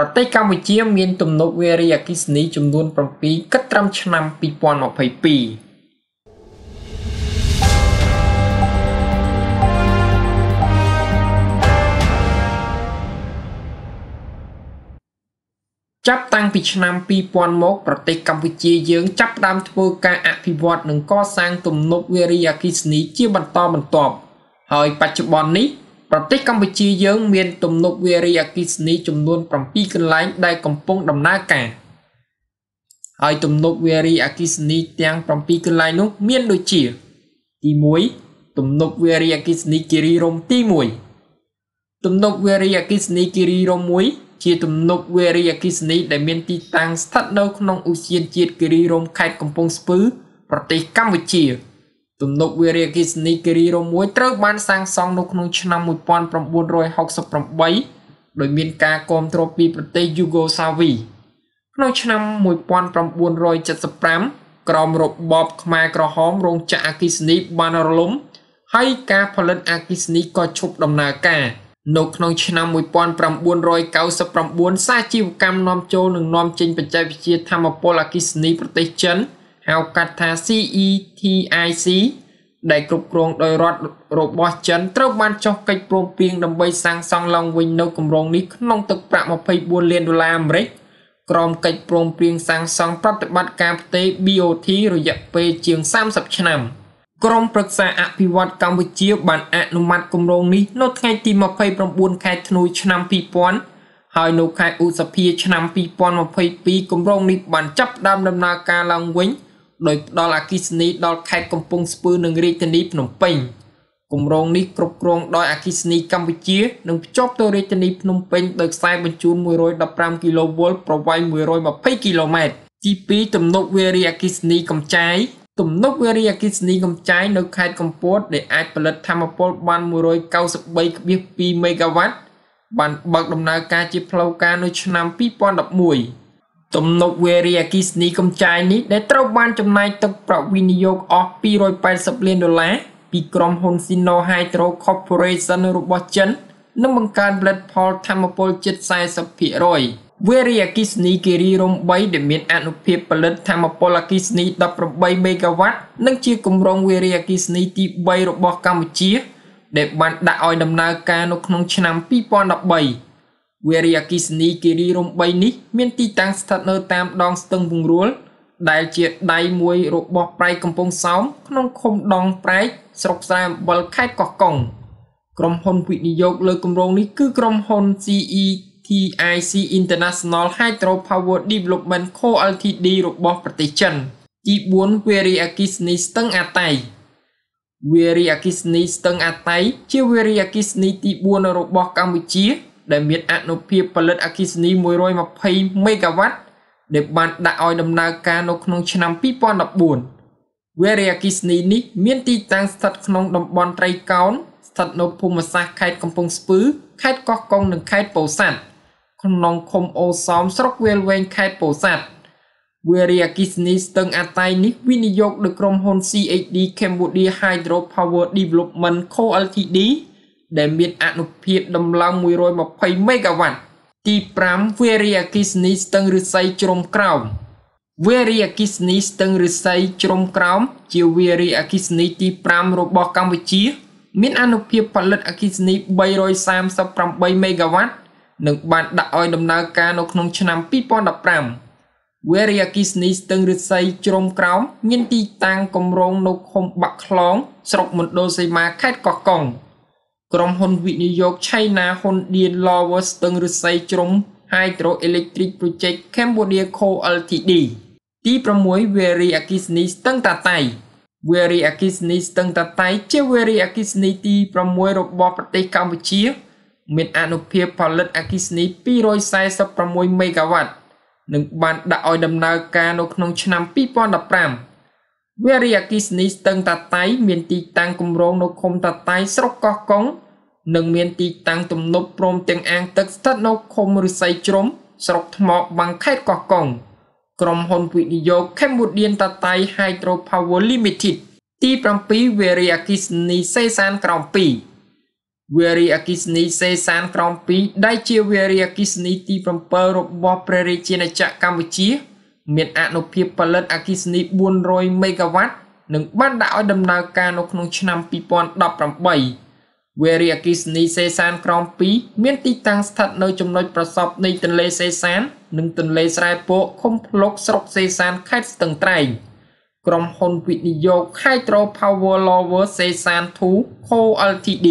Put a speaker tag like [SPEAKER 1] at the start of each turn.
[SPEAKER 1] ប្រទេសកម្ពុជាមានទំនប់វារីអគ្គិសនីចំនួន7គិតត្រឹមឆ្នាំ2022ចាប់តាំងពីឆ្នាំ2000មក ប្រទេសកម្ពុជាយើង ចាប់ផ្ដើមធ្វើការអភិវឌ្ឍនិងកសាងទំនប់វារីអគ្គិសនី ជាបន្តបន្ទាប់ ហើយបច្ចុប្បន្ននេះប្រទេសកម្ពុជាយើងមានទំនប់វារីអគ្គិសនីចំនួន7កន្លែងដែលកំពុងដំណើរការហើយទំនប់វារីអគ្គិសនីទាំង7កន្លែងនោះមានដូចជា ទី1ទំនប់វារីអគ្គិសនីគិរីរំទី1ទំនប់វារីអគ្គិសនីគិរីរំ1ជាទំនប់វារីអគ្គិសនីដែលមានទីតាំងស្ថិតនៅក្នុងឧស្សាហជាតិគិរីរំខេត្តកំពង់ស្ពឺ ប្រទេសកម្ពុជាទំនប់វារីអគ្គិសនីគិរីរមមួយត្រូវបានសាងសង់នៅក្នុងឆ្នាំ1968ដោយមានការគាំទ្រពីប្រទេសយូហ្គោសាវីក្នុងឆ្នាំ1975ក្រមរបបខ្មែរក្រហមរោងចក្រអគ្គិសនីបានរលំហើយការផលិតអគ្គិសនីក៏ឈប់ដំណើរការនៅក្នុងឆ្នាំ1999សាជីវកម្មនាំចូលនិងនាំចេញបច្ចេកវិទ្យាធម្មពលអគ្គិសនីប្រទេសចិនហៅកាត់ថា CETIC ដែលគ្រប់គ្រងដោយរដ្ឋរបស់ចិនត្រូវបាន ចុះកិច្ចព្រមព្រៀងដើម្បីសាងសង់ឡើងវិញនៅគម្រោងនេះក្នុងទឹកប្រាក់24លានដុល្លារអាមេរិកក្រមកិច្ចព្រមព្រៀងសាងសង់ប្រតិបត្តិការផ្ទៃ BOT រយៈពេលជាង30ឆ្នាំ ក្រមប្រឹក្សាអភិវឌ្ឍកម្ពុជាបានអនុម័តគម្រោងនេះនៅថ្ងៃទី29ខែធ្នូឆ្នាំ2000ហើយនៅខែឧសភាឆ្នាំ2022គម្រោងនេះបានចាប់ផ្ដើមដំណើរការឡើងវិញ។ដោយផ្ដល់អគិសនីដល់ខេត្តកំពង់ស្ពឺនិងរាជធានីភ្នំពេញគម្រោងនេះគ្រប់គ្រងដោយអគិសនីកម្ពុជានិងភ្ជាប់ទៅរាជធានីភ្នំពេញដោយខ្សែបញ្ជូន115គីឡូវ៉ុលប្រវែង120គីឡូម៉ែត្រទី2ទំនប់វារីអគិសនីកំចាយទំនប់វារីអគិសនីកំចាយនៅខេត្តកំពតដែលអាចផលិតធម្មពលបាន193.2មេហ្គាវ៉ាត់បានបើកដំណើរការជាផ្លូវការនៅឆ្នាំ2011ទំនប់វេរីអគិសនីកំចាយនេះដែលត្រូវបានចំណាយទឹកប្រវិនិយោគអស់280លានដុល្លារពីក្រុមហ៊ុន Sino Hydro Corporation របស់ចិននិងបង្កើនផលិតផលធម្មពលជិត40%វេរីអគិសនីគិរីរំ3ដែលមានអនុភាពផលិតធម្មពលអគិសនី18មេហ្គាវ៉ាត់ និងជាគម្រោងវេរីអគិសនីទី3របស់កម្ពុជា ដែលបានដាក់ឲ្យដំណើរការនៅក្នុងឆ្នាំ2013វារីអគិសនីគិរីរំ3នេះមានទីតាំងស្ថិតនៅតាមដងស្ទឹងវង្រួលដែលជាដៃមួយរបស់ប្រែកកំពង់សោមក្នុងឃុំដងប្រែកស្រុកស្រែអំបលខេត្តកោះកុងក្រុមហ៊ុនវិនិយោគលើគម្រោងនេះគឺក្រុមហ៊ុន CETIC International Hydro Power Development Co Ltd របស់ប្រទេសចិនទី4វារីអគិសនីស្ទឹងអាតៃវារីអគិសនីស្ទឹងអាតៃជាវារីអគិសនីទី4របស់កម្ពុជាដែលមានអនុភាពផលិតអគ្គិសនី120មេហ្គាវ៉ាត់ដែលបានដាក់ឲ្យដំណើរការនៅក្នុងឆ្នាំ2014វេរីអគ្គិសនីនេះមានទីតាំងស្ថិតក្នុងតំបន់ត្រីកោណស្ថិតនៅភូមិសាស្ត្រខេត្តកំពង់ស្ពឺខេត្តកោះកុងនិងខេត្តពោធិ៍សាត់ក្នុងឃុំអូសោមស្រុកវាលវែងខេត្តពោធិ៍សាត់វេរីអគិសនីស្ទឹងអាតៃនេះវិនិយោគដោយក្រុមហ៊ុន CHD Cambodia Hydro Power Development Co Ltd ដែលមានអនុភាពតម្លើង120មេហ្គាវ៉ាត់ ទី5វេរីអគិសនីស្ទឹងឫស្សីជ្រុំក្រោមវេរីអគិសនីស្ទឹងឫស្សីជ្រុំក្រោម ជាវេរីអគិសនីទី5របស់កម្ពុជា មានអនុភាពផលិតអគិសនី338មេហ្គាវ៉ាត់ និងបានដាក់ឲ្យដំណើរការនៅក្នុងឆ្នាំ2015វេរីអគិសនីស្ទឹងឫស្សីជ្រុំក្រោមមានទីតាំងគម្រោងនៅឃុំបាក់ខ្លង ស្រុកមណ្ឌលសីមាខេត្តកោះកុងក្រុមហ៊ុនវិនិយោគឆៃណាហ៊ុនឌៀន Lower ស្ទឹងរិស័យជ្រុំ Hydro Electric Project Cambodia Co Ltd ទី6វេរីអគិសនីស្ទឹងតាតៃវេរីអគិសនីស្ទឹងតាតៃជាវេរីអគិសនីទី6របស់ប្រទេសកម្ពុជាមានអនុភាពផលិតអគិសនី246មេហ្គាវ៉ាត់ និង បានដាក់ឲ្យដំណើរការនៅក្នុងឆ្នាំ2015វារីអគិសនីស្ទឹងតាតៃមានទីតាំងគម្រោងនៅឃុំតាតៃស្រុកកោះកុងនិងមានទីតាំងទំនប់ព្រមទាំងអាងទឹកស្ថិតនៅឃុំរិស័យជ្រុំស្រុកថ្មបាំងខេត្តកោះកុងក្រុមហ៊ុនវិនិយោគ Cambodian Tatai Hydro Power Limited ទី7វេរីអគិសនីសេសានក្រំ2វេរីអគិសនីសេសានក្រំ2ដែលជាវេរីអគិសនីទី7របស់ព្រះរាជាណាចក្រកម្ពុជាមានអនុភាពផលិតអគ្គិសនី400មេហ្គាវ៉ាត់និងបានដាក់ឲ្យដំណើរការនៅក្នុងឆ្នាំ2018វេរីអគ្គិសនីសេសានក្រំ2មានទីតាំងស្ថិតនៅចំណុចប្រសពនៃទន្លេសេសាន និងទន្លេស្រែពកឃុំភ្លុកស្រុកសេសានខេត្តស្ទឹងត្រែងក្រុមហ៊ុនវិនិយោគ Hydro Power Lower Sesan 2 Co Ltd